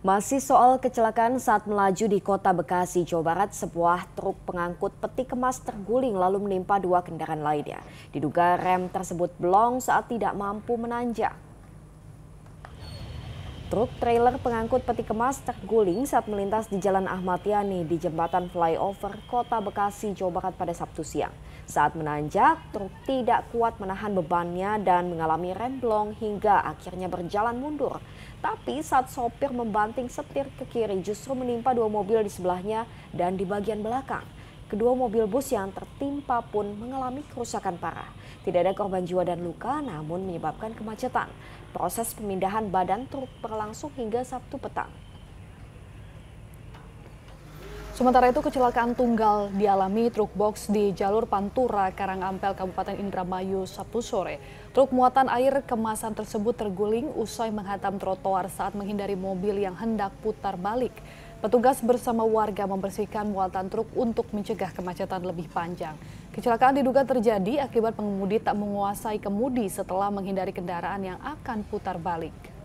Masih soal kecelakaan saat melaju di kota Bekasi, Jawa Barat, sebuah truk pengangkut peti kemas terguling lalu menimpa dua kendaraan lainnya. Diduga rem tersebut belum saat tidak mampu menanjak. Truk trailer pengangkut peti kemas terguling saat melintas di Jalan Ahmad Yani di jembatan flyover Kota Bekasi, Jawa Barat pada Sabtu siang. Saat menanjak, truk tidak kuat menahan bebannya dan mengalami remblong hingga akhirnya berjalan mundur. Tapi saat sopir membanting setir ke kiri justru menimpa dua mobil di sebelahnya dan di bagian belakang. Kedua mobil bus yang tertimpa pun mengalami kerusakan parah. Tidak ada korban jiwa dan luka namun menyebabkan kemacetan. Proses pemindahan badan truk berlangsung hingga Sabtu petang. Sementara itu kecelakaan tunggal dialami truk box di jalur Pantura, Karangampel, Kabupaten Indramayu, Sabtu sore. Truk muatan air kemasan tersebut terguling usai menghantam trotoar saat menghindari mobil yang hendak putar balik. Petugas bersama warga membersihkan muatan truk untuk mencegah kemacetan lebih panjang. Kecelakaan diduga terjadi akibat pengemudi tak menguasai kemudi setelah menghindari kendaraan yang akan putar balik.